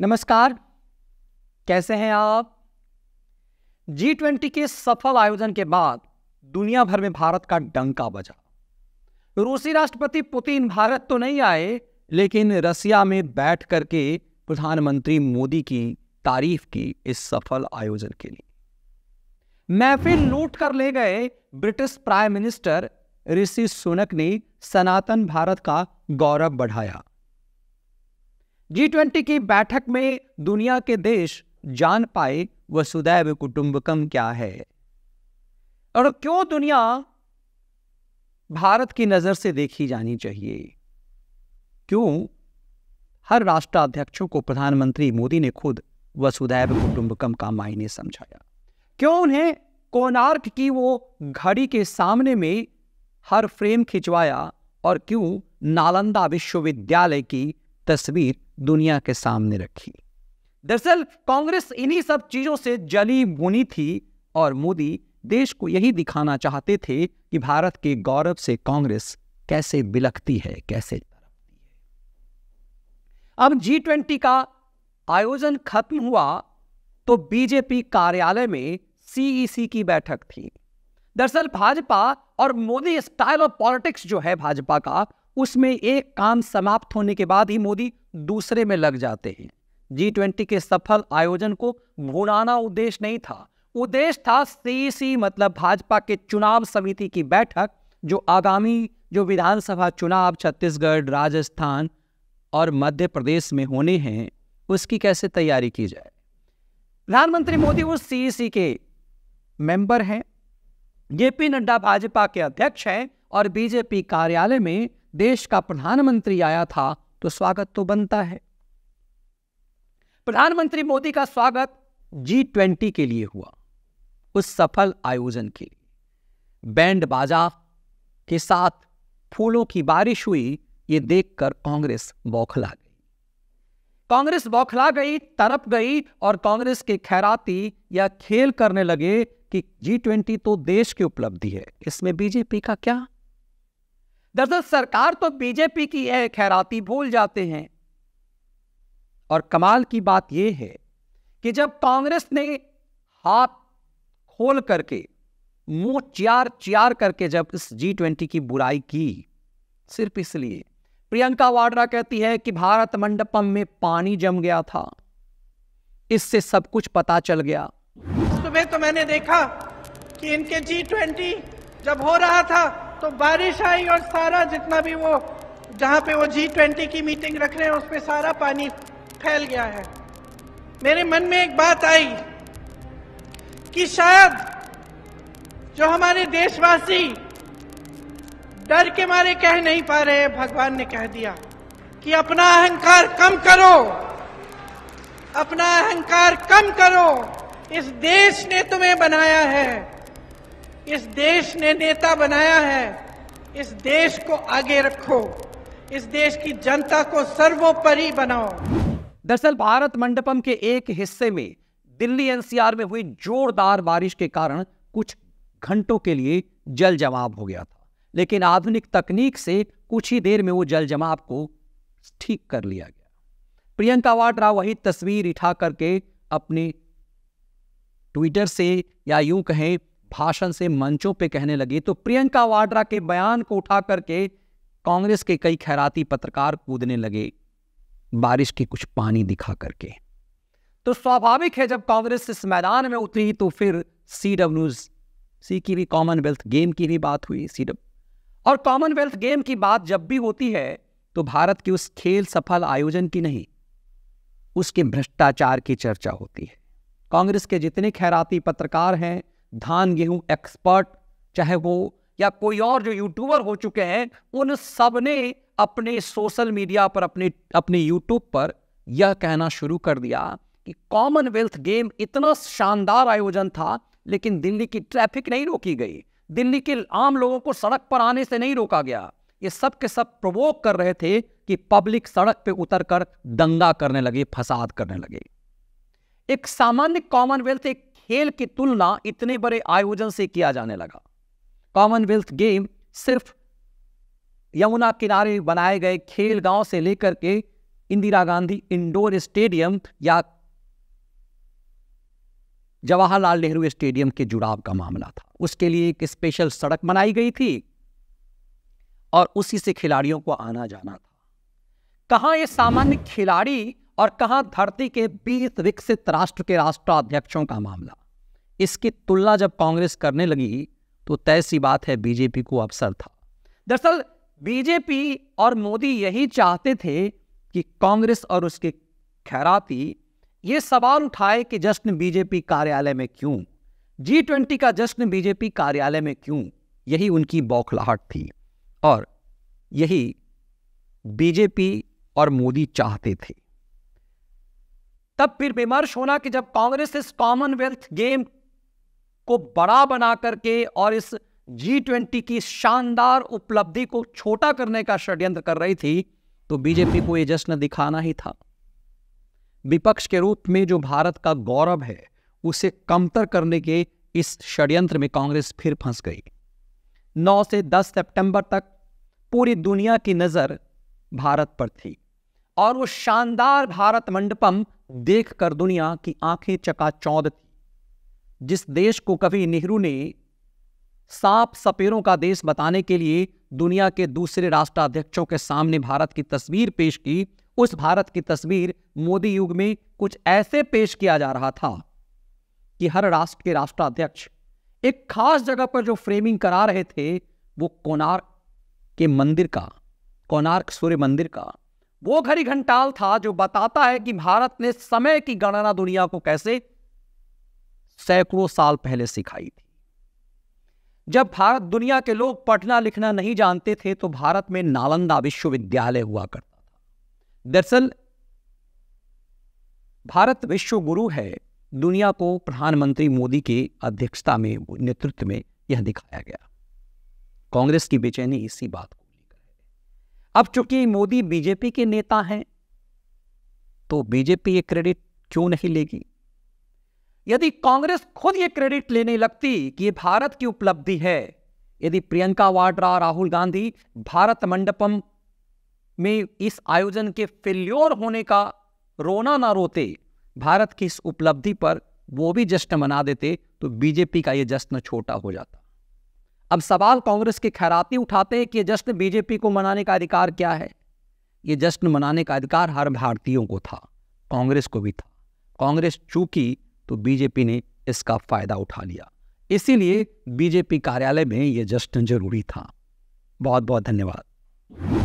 नमस्कार कैसे हैं आप जी ट्वेंटी के सफल आयोजन के बाद दुनिया भर में भारत का डंका बजा रूसी राष्ट्रपति पुतिन भारत तो नहीं आए लेकिन रसिया में बैठ करके प्रधानमंत्री मोदी की तारीफ की इस सफल आयोजन के लिए महफिल लूट कर ले गए British prime minister Rishi Sunak ने सनातन भारत का गौरव बढ़ाया जी ट्वेंटी की बैठक में दुनिया के देश जान पाए वसुदैव कुटुंबकम क्या है और क्यों दुनिया भारत की नज़र से देखी जानी चाहिए क्यों हर राष्ट्राध्यक्षों को प्रधानमंत्री मोदी ने खुद वसुदैव कुटुंबकम का मायने समझाया क्यों उन्हें कोनार्क की वो घड़ी के सामने में हर फ्रेम खिंचवाया और क्यों नालंदा विश्वविद्यालय की तस्वीर दुनिया के सामने रखी दरअसल कांग्रेस इन्हीं सब चीजों से जली बुनी थी और मोदी देश को यही दिखाना चाहते थे कि भारत के गौरव से कांग्रेस कैसे बिलखती है कैसे अब जी ट्वेंटी का आयोजन खत्म हुआ तो बीजेपी कार्यालय में सीईसी e की बैठक थी दरअसल भाजपा और मोदी स्टाइल ऑफ पॉलिटिक्स जो है भाजपा का उसमें एक काम समाप्त होने के बाद ही मोदी दूसरे में लग जाते हैं जी ट्वेंटी के सफल आयोजन को भुनाना उद्देश्य नहीं था उद्देश्य था सीसी मतलब भाजपा के चुनाव समिति की बैठक जो आगामी जो विधानसभा चुनाव छत्तीसगढ़ राजस्थान और मध्य प्रदेश में होने हैं उसकी कैसे तैयारी की जाए प्रधानमंत्री मोदी उस सीसी के मेंबर हैं जेपी नड्डा भाजपा के अध्यक्ष हैं और बीजेपी कार्यालय में देश का प्रधानमंत्री आया था तो स्वागत तो बनता है प्रधानमंत्री मोदी का स्वागत जी ट्वेंटी के लिए हुआ उस सफल आयोजन के लिए बैंड बाजा के साथ फूलों की बारिश हुई ये देखकर कांग्रेस बौखला गई कांग्रेस बौखला गई तरप गई और कांग्रेस के खैराती या खेल करने लगे कि जी ट्वेंटी तो देश की उपलब्धि है इसमें बीजेपी का क्या दरअसल सरकार तो बीजेपी की है खैराती भूल जाते हैं और कमाल की बात यह है कि जब कांग्रेस ने हाथ खोल करके मुंह चार चार करके जब इस जी ट्वेंटी की बुराई की सिर्फ इसलिए प्रियंका वाड्रा कहती है कि भारत मंडपम में पानी जम गया था इससे सब कुछ पता चल गया सुबह तो मैंने देखा कि इनके जी ट्वेंटी जब हो रहा था तो बारिश आई और सारा जितना भी वो जहां पे वो जी ट्वेंटी की मीटिंग रख रहे हैं उस पर सारा पानी फैल गया है मेरे मन में एक बात आई कि शायद जो हमारे देशवासी डर के मारे कह नहीं पा रहे भगवान ने कह दिया कि अपना अहंकार कम करो अपना अहंकार कम करो इस देश ने तुम्हें बनाया है इस देश ने नेता बनाया है इस देश को आगे रखो इस देश की जनता को सर्वोपरि बनाओ दरअसल भारत मंडपम के एक हिस्से में दिल्ली एनसीआर में हुई जोरदार बारिश के कारण कुछ घंटों के लिए जल जमाव हो गया था लेकिन आधुनिक तकनीक से कुछ ही देर में वो जल जमाव को ठीक कर लिया गया प्रियंका वाड्रा वही तस्वीर उठा करके अपने ट्विटर से या यूं कहें भाषण से मंचों पे कहने लगी तो प्रियंका वाड्रा के बयान को उठा करके कांग्रेस के कई खैराती पत्रकार कूदने लगे बारिश के कुछ पानी दिखा करके तो स्वाभाविक है जब कांग्रेस इस मैदान में उतरी तो फिर सी डब्ल्यू सी की भी कॉमनवेल्थ गेम की भी बात हुई सी डब्ल्यू और कॉमनवेल्थ गेम की बात जब भी होती है तो भारत के उस खेल सफल आयोजन की नहीं उसके भ्रष्टाचार की चर्चा होती है कांग्रेस के जितने खैराती पत्रकार हैं धान गेहूं एक्सपर्ट चाहे वो या कोई और जो यूट्यूबर हो चुके हैं उन सब ने अपने सोशल मीडिया पर अपने अपने यूट्यूब पर यह कहना शुरू कर दिया कि कॉमनवेल्थ गेम इतना शानदार आयोजन था लेकिन दिल्ली की ट्रैफिक नहीं रोकी गई दिल्ली के आम लोगों को सड़क पर आने से नहीं रोका गया ये सब के सब प्रवोक कर रहे थे कि पब्लिक सड़क पे कर दंगा करने लगे फसाद करने लगे एक सामान्य कॉमनवेल्थ एक खेल की तुलना इतने बड़े आयोजन से किया जाने लगा कॉमनवेल्थ गेम सिर्फ यमुना किनारे बनाए गए खेल गांव से लेकर के इंदिरा गांधी इंडोर स्टेडियम या जवाहरलाल नेहरू स्टेडियम के जुड़ाव का मामला था उसके लिए एक स्पेशल सड़क बनाई गई थी और उसी से खिलाड़ियों को आना जाना था कहा ये सामान्य खिलाड़ी और कहा धरती के बीस विकसित राष्ट्र के राष्ट्राध्यक्षों का मामला इसकी तुलना जब कांग्रेस करने लगी तो तय सी बात है बीजेपी को अवसर था दरअसल बीजेपी और मोदी यही चाहते थे कि कांग्रेस और उसके खैराती ये सवाल उठाए कि जश्न बीजेपी कार्यालय में क्यों जी ट्वेंटी का जश्न बीजेपी कार्यालय में क्यों यही उनकी बौखलाहट थी और यही बीजेपी और मोदी चाहते थे तब फिर विमर्श होना कि जब कांग्रेस इस कॉमनवेल्थ गेम को बड़ा बना करके और इस जी ट्वेंटी की शानदार उपलब्धि को छोटा करने का षड्यंत्र कर रही थी तो बीजेपी को यह जश्न दिखाना ही था विपक्ष के रूप में जो भारत का गौरव है उसे कमतर करने के इस षड्यंत्र में कांग्रेस फिर फंस गई 9 से 10 सितंबर तक पूरी दुनिया की नज़र भारत पर थी और वो शानदार भारत मंडपम देख कर दुनिया की आंखें चकाचौंध थी जिस देश को कभी नेहरू ने साप सपेरों का देश बताने के लिए दुनिया के दूसरे राष्ट्राध्यक्षों के सामने भारत की तस्वीर पेश की उस भारत की तस्वीर मोदी युग में कुछ ऐसे पेश किया जा रहा था कि हर राष्ट्र के राष्ट्राध्यक्ष एक खास जगह पर जो फ्रेमिंग करा रहे थे वो कोणार्क के मंदिर का कोणार्क सूर्य मंदिर का वो घड़ी घंटाल था जो बताता है कि भारत ने समय की गणना दुनिया को कैसे सैकड़ों साल पहले सिखाई थी जब भारत दुनिया के लोग पढ़ना लिखना नहीं जानते थे तो भारत में नालंदा विश्वविद्यालय हुआ करता था दरअसल भारत विश्व गुरु है दुनिया को प्रधानमंत्री मोदी की अध्यक्षता में नेतृत्व में यह दिखाया गया कांग्रेस की बेचैनी इसी बात को अब चूंकि मोदी बीजेपी के नेता हैं तो बीजेपी ये क्रेडिट क्यों नहीं लेगी यदि कांग्रेस खुद ये क्रेडिट लेने लगती कि ये भारत की उपलब्धि है यदि प्रियंका वाड्रा राहुल गांधी भारत मंडपम में इस आयोजन के फेल्योर होने का रोना ना रोते भारत की इस उपलब्धि पर वो भी जश्न मना देते तो बीजेपी का ये जश्न छोटा हो जाता अब सवाल कांग्रेस के खैराती उठाते हैं कि जश्न बीजेपी को मनाने का अधिकार क्या है ये जश्न मनाने का अधिकार हर भारतीयों को था कांग्रेस को भी था कांग्रेस चूकी तो बीजेपी ने इसका फायदा उठा लिया इसीलिए बीजेपी कार्यालय में यह जश्न जरूरी था बहुत बहुत धन्यवाद